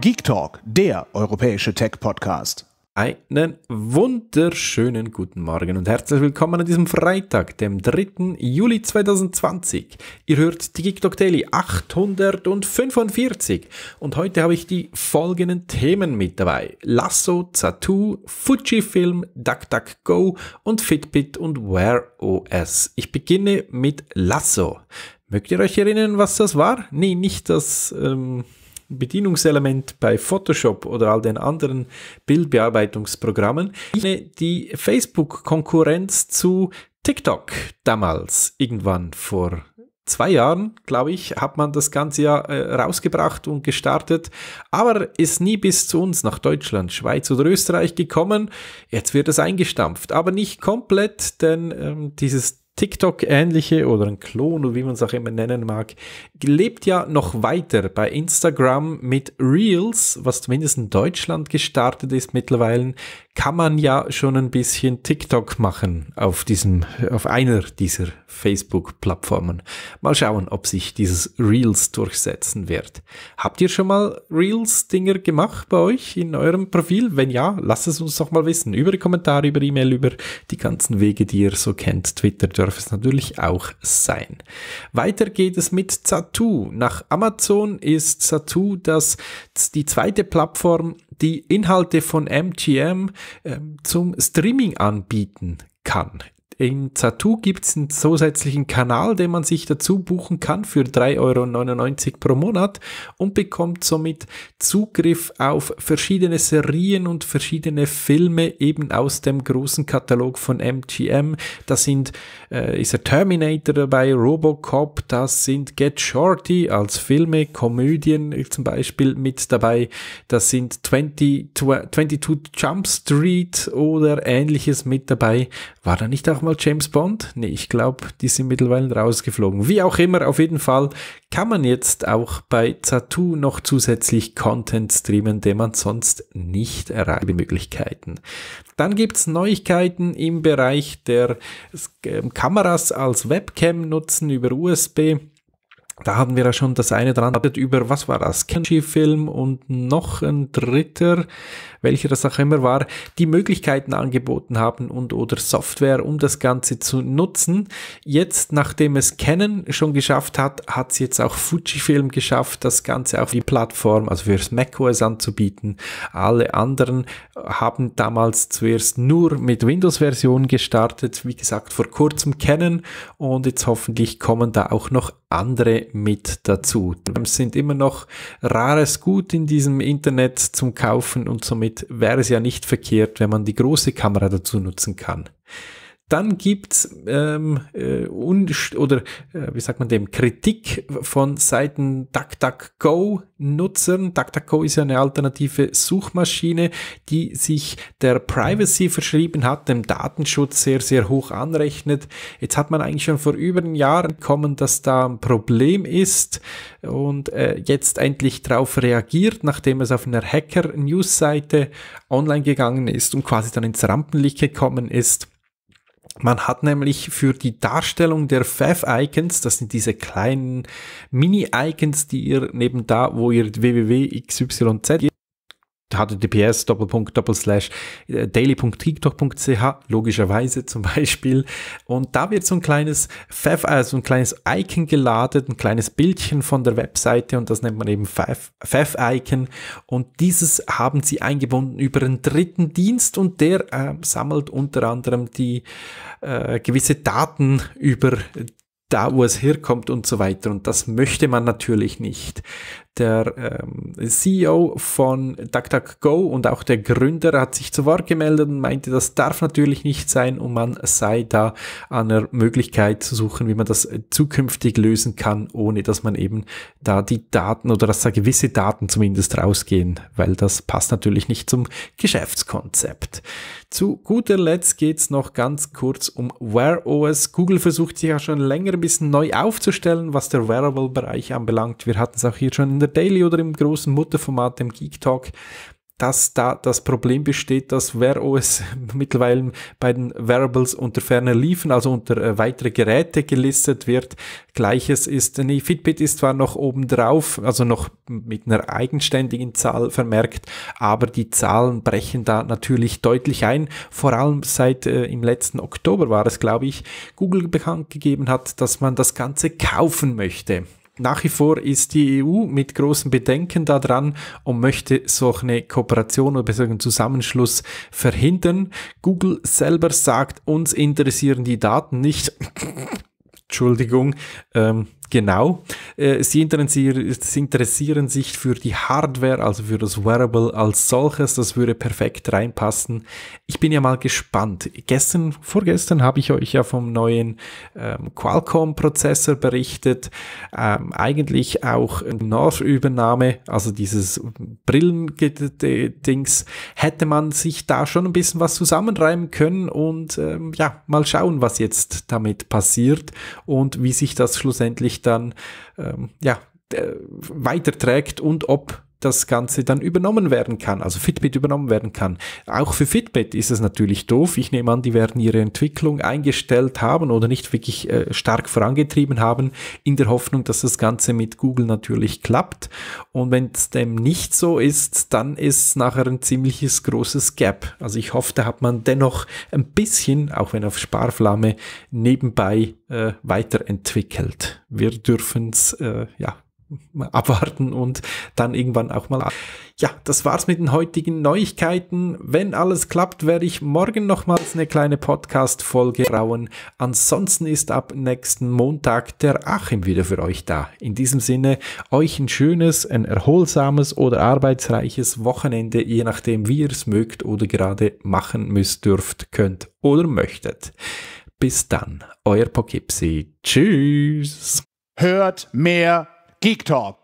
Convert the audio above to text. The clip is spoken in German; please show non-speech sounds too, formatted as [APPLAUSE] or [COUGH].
Geek Talk, der europäische Tech-Podcast. Einen wunderschönen guten Morgen und herzlich willkommen an diesem Freitag, dem 3. Juli 2020. Ihr hört die Geek Talk Daily 845 und heute habe ich die folgenden Themen mit dabei. Lasso, Tattoo, Fujifilm, DuckDuckGo und Fitbit und Wear OS. Ich beginne mit Lasso. Mögt ihr euch erinnern, was das war? Nee, nicht das... Ähm Bedienungselement bei Photoshop oder all den anderen Bildbearbeitungsprogrammen, die Facebook-Konkurrenz zu TikTok damals, irgendwann vor zwei Jahren, glaube ich, hat man das Ganze ja äh, rausgebracht und gestartet, aber ist nie bis zu uns nach Deutschland, Schweiz oder Österreich gekommen. Jetzt wird es eingestampft, aber nicht komplett, denn ähm, dieses TikTok-ähnliche oder ein Klon oder wie man es auch immer nennen mag, lebt ja noch weiter bei Instagram mit Reels, was zumindest in Deutschland gestartet ist mittlerweile, kann man ja schon ein bisschen TikTok machen auf diesem, auf einer dieser Facebook-Plattformen. Mal schauen, ob sich dieses Reels durchsetzen wird. Habt ihr schon mal Reels-Dinger gemacht bei euch in eurem Profil? Wenn ja, lasst es uns doch mal wissen. Über die Kommentare, über E-Mail, über die ganzen Wege, die ihr so kennt, Twitter, darf es natürlich auch sein. Weiter geht es mit Zattoo. Nach Amazon ist Zattoo das, die zweite Plattform, die Inhalte von MGM äh, zum Streaming anbieten kann. In Zatu gibt es einen zusätzlichen Kanal, den man sich dazu buchen kann für 3,99 Euro pro Monat und bekommt somit Zugriff auf verschiedene Serien und verschiedene Filme eben aus dem großen Katalog von MGM. Da sind, äh, ist der Terminator dabei, Robocop, das sind Get Shorty als Filme, Komödien zum Beispiel mit dabei, das sind 20, 22 Jump Street oder ähnliches mit dabei. War da nicht auch nochmal James Bond? Nee, ich glaube, die sind mittlerweile rausgeflogen. Wie auch immer, auf jeden Fall kann man jetzt auch bei Zatu noch zusätzlich Content streamen, den man sonst nicht erreicht. Möglichkeiten. Dann gibt es Neuigkeiten im Bereich der ähm, Kameras als Webcam nutzen über USB da haben wir ja schon das eine dran über, was war das, Kenji-Film und noch ein dritter, welcher das auch immer war, die Möglichkeiten angeboten haben und oder Software, um das Ganze zu nutzen. Jetzt, nachdem es Canon schon geschafft hat, hat es jetzt auch Fujifilm geschafft, das Ganze auf die Plattform, also fürs macOS anzubieten. Alle anderen haben damals zuerst nur mit Windows-Version gestartet, wie gesagt, vor kurzem Canon und jetzt hoffentlich kommen da auch noch andere mit dazu. Es sind immer noch rares Gut in diesem Internet zum Kaufen und somit wäre es ja nicht verkehrt, wenn man die große Kamera dazu nutzen kann. Dann gibt's ähm, äh, oder äh, wie sagt man dem Kritik von Seiten DuckDuckGo-Nutzern. DuckDuckGo ist ja eine alternative Suchmaschine, die sich der Privacy verschrieben hat, dem Datenschutz sehr, sehr hoch anrechnet. Jetzt hat man eigentlich schon vor über einem Jahr gekommen, dass da ein Problem ist und äh, jetzt endlich darauf reagiert, nachdem es auf einer Hacker-News-Seite online gegangen ist und quasi dann ins Rampenlicht gekommen ist. Man hat nämlich für die Darstellung der Fav-Icons, das sind diese kleinen Mini-Icons, die ihr neben da, wo ihr www.xyz https äh, daily.tiktok.ch logischerweise [LAUGHS] zum Beispiel und da wird so ein kleines Pfeff, also ein kleines Icon geladen, ein kleines Bildchen von der Webseite und das nennt man eben Pfeff Icon und dieses haben sie eingebunden über einen dritten Dienst und der äh, sammelt unter anderem die äh, gewisse Daten über die da, wo es herkommt und so weiter. Und das möchte man natürlich nicht. Der ähm, CEO von DuckDuckGo und auch der Gründer hat sich zu Wort gemeldet und meinte, das darf natürlich nicht sein und man sei da an der Möglichkeit zu suchen, wie man das zukünftig lösen kann, ohne dass man eben da die Daten oder dass da gewisse Daten zumindest rausgehen, weil das passt natürlich nicht zum Geschäftskonzept. Zu guter Letzt geht es noch ganz kurz um Wear OS. Google versucht sich ja schon länger bisschen neu aufzustellen, was der Wearable-Bereich anbelangt. Wir hatten es auch hier schon in der Daily oder im großen Mutterformat, dem Geek Talk dass da das Problem besteht, dass Wear OS [LAUGHS] mittlerweile bei den Wearables unter ferner liefen, also unter äh, weitere Geräte gelistet wird. Gleiches ist, nee, Fitbit ist zwar noch oben drauf, also noch mit einer eigenständigen Zahl vermerkt, aber die Zahlen brechen da natürlich deutlich ein. Vor allem seit äh, im letzten Oktober war es, glaube ich, Google bekannt gegeben hat, dass man das Ganze kaufen möchte. Nach wie vor ist die EU mit großen Bedenken daran und möchte so eine Kooperation oder besser einen Zusammenschluss verhindern. Google selber sagt, uns interessieren die Daten nicht. [LAUGHS] Entschuldigung, ähm, genau. Äh, sie interessieren, sie interessieren sich für die Hardware, also für das Wearable als solches. Das würde perfekt reinpassen. Ich bin ja mal gespannt. Gestern, vorgestern habe ich euch ja vom neuen ähm, Qualcomm-Prozessor berichtet. Ähm, eigentlich auch nord übernahme also dieses Brillendings, hätte man sich da schon ein bisschen was zusammenreimen können und ähm, ja, mal schauen, was jetzt damit passiert und wie sich das schlussendlich dann ähm, ja, äh, weiterträgt und ob das Ganze dann übernommen werden kann, also Fitbit übernommen werden kann. Auch für Fitbit ist es natürlich doof. Ich nehme an, die werden ihre Entwicklung eingestellt haben oder nicht wirklich äh, stark vorangetrieben haben, in der Hoffnung, dass das Ganze mit Google natürlich klappt. Und wenn es dem nicht so ist, dann ist nachher ein ziemliches großes Gap. Also ich hoffe, da hat man dennoch ein bisschen, auch wenn auf Sparflamme, nebenbei äh, weiterentwickelt. Wir dürfen es äh, ja abwarten und dann irgendwann auch mal. Ja, das war's mit den heutigen Neuigkeiten. Wenn alles klappt, werde ich morgen nochmals eine kleine Podcast-Folge rauen. Ansonsten ist ab nächsten Montag der Achim wieder für euch da. In diesem Sinne, euch ein schönes, ein erholsames oder arbeitsreiches Wochenende, je nachdem, wie ihr es mögt oder gerade machen müsst, dürft, könnt oder möchtet. Bis dann, euer Pokipsi. Tschüss. Hört mehr Geek Talk.